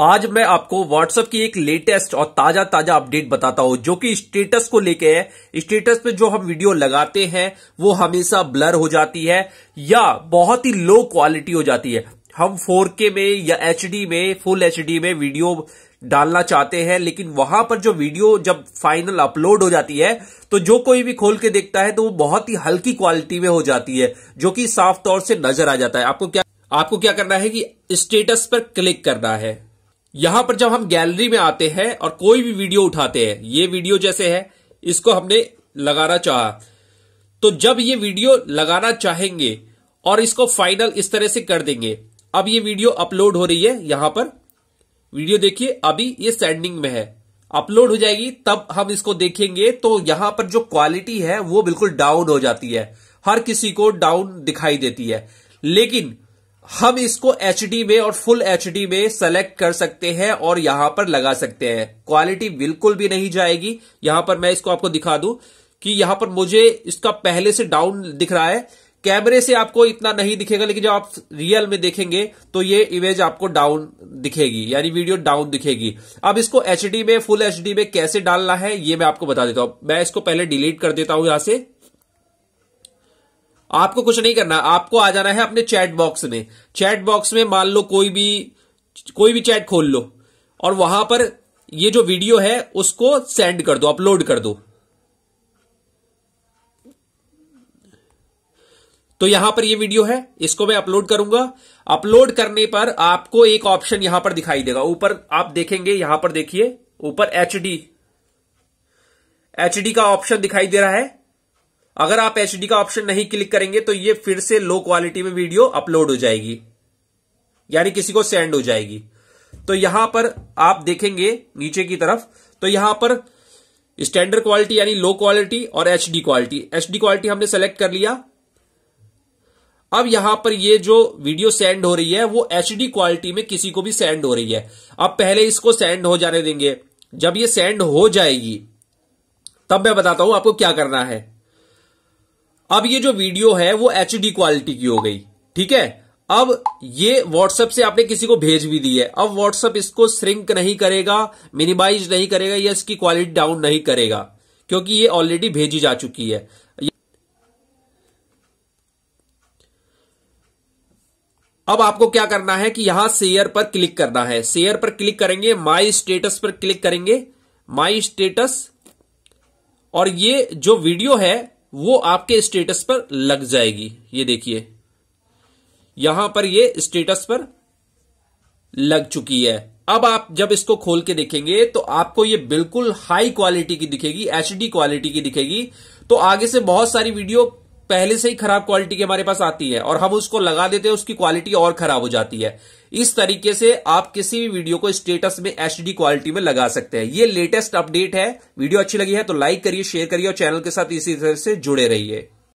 आज मैं आपको व्हाट्सएप की एक लेटेस्ट और ताजा ताजा अपडेट बताता हूं जो कि स्टेटस को लेके है स्टेटस पे जो हम वीडियो लगाते हैं वो हमेशा ब्लर हो जाती है या बहुत ही लो क्वालिटी हो जाती है हम 4K में या एच में फुल एच में वीडियो डालना चाहते हैं लेकिन वहां पर जो वीडियो जब फाइनल अपलोड हो जाती है तो जो कोई भी खोल के देखता है तो वो बहुत ही हल्की क्वालिटी में हो जाती है जो कि साफ तौर से नजर आ जाता है आपको क्या आपको क्या करना है कि स्टेटस पर क्लिक करना है यहां पर जब हम गैलरी में आते हैं और कोई भी वीडियो उठाते हैं ये वीडियो जैसे है इसको हमने लगाना चाह तो जब ये वीडियो लगाना चाहेंगे और इसको फाइनल इस तरह से कर देंगे अब ये वीडियो अपलोड हो रही है यहां पर वीडियो देखिए अभी ये सेंडिंग में है अपलोड हो जाएगी तब हम इसको देखेंगे तो यहां पर जो क्वालिटी है वो बिल्कुल डाउन हो जाती है हर किसी को डाउन दिखाई देती है लेकिन हम इसको एच में और फुल एच में सेलेक्ट कर सकते हैं और यहां पर लगा सकते हैं क्वालिटी बिल्कुल भी नहीं जाएगी यहां पर मैं इसको आपको दिखा दू कि यहां पर मुझे इसका पहले से डाउन दिख रहा है कैमरे से आपको इतना नहीं दिखेगा लेकिन जब आप रियल में देखेंगे तो ये इमेज आपको डाउन दिखेगी यानी वीडियो डाउन दिखेगी अब इसको एच में फुल एच में कैसे डालना है ये मैं आपको बता देता हूं मैं इसको पहले डिलीट कर देता हूं यहां से आपको कुछ नहीं करना आपको आ जाना है अपने चैट बॉक्स में चैट बॉक्स में मान लो कोई भी कोई भी चैट खोल लो और वहां पर ये जो वीडियो है उसको सेंड कर दो अपलोड कर दो तो यहां पर ये वीडियो है इसको मैं अपलोड करूंगा अपलोड करने पर आपको एक ऑप्शन यहां पर दिखाई देगा ऊपर आप देखेंगे यहां पर देखिए ऊपर एच डी एच डी का ऑप्शन दिखाई दे रहा है अगर आप एच का ऑप्शन नहीं क्लिक करेंगे तो ये फिर से लो क्वालिटी में वीडियो अपलोड हो जाएगी यानी किसी को सेंड हो जाएगी तो यहां पर आप देखेंगे नीचे की तरफ तो यहां पर स्टैंडर्ड क्वालिटी यानी लो क्वालिटी और एच क्वालिटी एच क्वालिटी हमने सेलेक्ट कर लिया अब यहां पर ये जो वीडियो सेंड हो रही है वो एच क्वालिटी में किसी को भी सेंड हो रही है अब पहले इसको सेंड हो जाने देंगे जब ये सेंड हो जाएगी तब मैं बताता हूं आपको क्या करना है अब ये जो वीडियो है वो एच क्वालिटी की हो गई ठीक है अब ये व्हाट्सएप से आपने किसी को भेज भी दी है अब व्हाट्सएप इसको श्रिंक नहीं करेगा मिनिमाइज नहीं करेगा या इसकी क्वालिटी डाउन नहीं करेगा क्योंकि ये ऑलरेडी भेजी जा चुकी है अब आपको क्या करना है कि यहां शेयर पर क्लिक करना है शेयर पर क्लिक करेंगे माई स्टेटस पर क्लिक करेंगे माई स्टेटस और ये जो वीडियो है वो आपके स्टेटस पर लग जाएगी ये देखिए यहां पर ये स्टेटस पर लग चुकी है अब आप जब इसको खोल के देखेंगे तो आपको ये बिल्कुल हाई क्वालिटी की दिखेगी एचडी क्वालिटी की दिखेगी तो आगे से बहुत सारी वीडियो पहले से ही खराब क्वालिटी की हमारे पास आती है और हम उसको लगा देते हैं उसकी क्वालिटी और खराब हो जाती है इस तरीके से आप किसी भी वीडियो को स्टेटस में एच क्वालिटी में लगा सकते हैं ये लेटेस्ट अपडेट है वीडियो अच्छी लगी है तो लाइक करिए शेयर करिए और चैनल के साथ इसी तरह से जुड़े रहिए